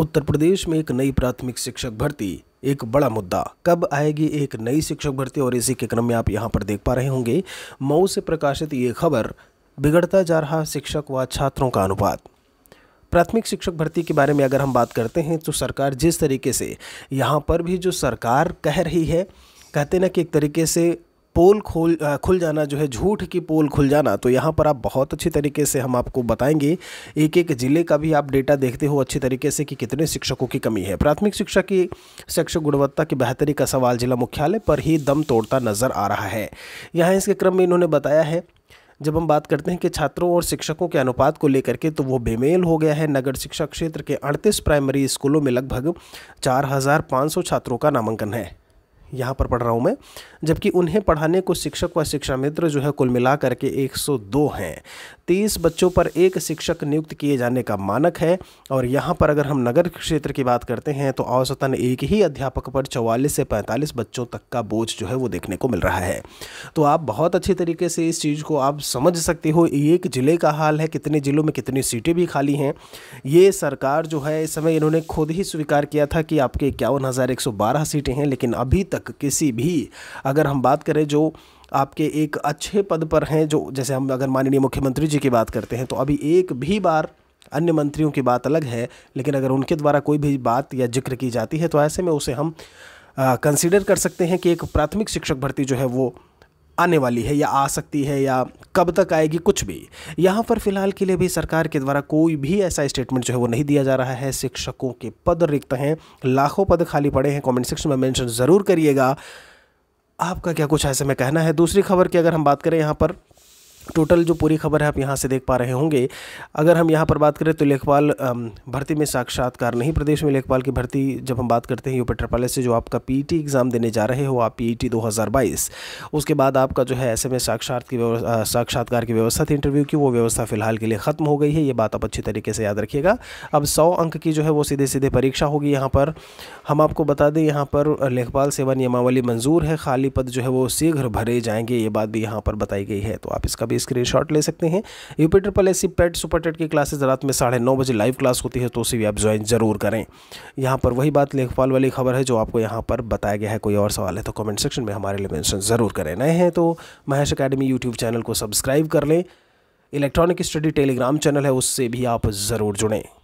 उत्तर प्रदेश में एक नई प्राथमिक शिक्षक भर्ती एक बड़ा मुद्दा कब आएगी एक नई शिक्षक भर्ती और इसी के क्रम में आप यहाँ पर देख पा रहे होंगे मऊ से प्रकाशित ये खबर बिगड़ता जा रहा शिक्षक व छात्रों का अनुपात प्राथमिक शिक्षक भर्ती के बारे में अगर हम बात करते हैं तो सरकार जिस तरीके से यहाँ पर भी जो सरकार कह रही है कहते ना कि एक तरीके से पोल खोल खुल जाना जो है झूठ की पोल खुल जाना तो यहाँ पर आप बहुत अच्छी तरीके से हम आपको बताएंगे एक एक ज़िले का भी आप डेटा देखते हो अच्छे तरीके से कि कितने शिक्षकों की कमी है प्राथमिक शिक्षा की शिक्षक गुणवत्ता की बेहतरी का सवाल जिला मुख्यालय पर ही दम तोड़ता नज़र आ रहा है यहाँ इसके क्रम में इन्होंने बताया है जब हम बात करते हैं कि छात्रों और शिक्षकों के अनुपात को लेकर के तो वो बेमेल हो गया है नगर शिक्षा क्षेत्र के अड़तीस प्राइमरी स्कूलों में लगभग चार छात्रों का नामांकन है यहाँ पर पढ़ रहा हूँ मैं जबकि उन्हें पढ़ाने को शिक्षक व शिक्षा मित्र जो है कुल मिला करके 102 हैं तीस बच्चों पर एक शिक्षक नियुक्त किए जाने का मानक है और यहाँ पर अगर हम नगर क्षेत्र की बात करते हैं तो औसतन एक ही अध्यापक पर चौवालीस से पैंतालीस बच्चों तक का बोझ जो है वो देखने को मिल रहा है तो आप बहुत अच्छी तरीके से इस चीज़ को आप समझ सकते हो एक ज़िले का हाल है कितने ज़िलों में कितनी सीटें भी खाली हैं ये सरकार जो है इस समय इन्होंने खुद ही स्वीकार किया था कि आपके इक्यावन सीटें हैं लेकिन अभी तक तक किसी भी अगर हम बात करें जो आपके एक अच्छे पद पर हैं जो जैसे हम अगर माननीय मुख्यमंत्री जी की बात करते हैं तो अभी एक भी बार अन्य मंत्रियों की बात अलग है लेकिन अगर उनके द्वारा कोई भी बात या जिक्र की जाती है तो ऐसे में उसे हम कंसिडर कर सकते हैं कि एक प्राथमिक शिक्षक भर्ती जो है वो आने वाली है या आ सकती है या कब तक आएगी कुछ भी यहाँ पर फिलहाल के लिए भी सरकार के द्वारा कोई भी ऐसा स्टेटमेंट जो है वो नहीं दिया जा रहा है शिक्षकों के पद रिक्त हैं लाखों पद खाली पड़े हैं कॉमेंट सेक्शन में मैंशन ज़रूर करिएगा आपका क्या कुछ ऐसे में कहना है दूसरी खबर की अगर हम बात करें यहाँ पर टोटल जो पूरी खबर है आप यहाँ से देख पा रहे होंगे अगर हम यहाँ पर बात करें तो लेखपाल भर्ती में साक्षात्कार नहीं प्रदेश में लेखपाल की भर्ती जब हम बात करते हैं यू पैलेस से जो आपका पीईटी एग्ज़ाम देने जा रहे हो आप पीईटी 2022 उसके बाद आपका जो है ऐसे में साक्षात की साक्षात्कार की व्यवस्था थी इंटरव्यू की वो व्यवस्था फ़िलहाल के लिए ख़त्म हो गई है ये बात आप अच्छी तरीके से याद रखिएगा अब सौ अंक की जो है वो सीधे सीधे परीक्षा होगी यहाँ पर हम आपको बता दें यहाँ पर लेखपाल सेवा नियमावली मंजूर है खाली पद जो है वो शीघ्र भरे जाएंगे ये बात भी यहाँ पर बताई गई है तो आप इसका भी स्क्रीनशॉट ले सकते हैं यूपीटर पल एस पेट सुपरटेट की क्लासेज रात में साढ़े नौ बजे लाइव क्लास होती है तो उसे भी आप ज्वाइन जरूर करें यहाँ पर वही बात लेखपाल वाली खबर है जो आपको यहाँ पर बताया गया है कोई और सवाल है तो कमेंट सेक्शन में हमारे लिए मैंशन ज़रूर करें नए हैं तो महेश अकेडमी यूट्यूब चैनल को सब्सक्राइब कर लें इलेक्ट्रॉनिक स्टडी टेलीग्राम चैनल है उससे भी आप ज़रूर जुड़ें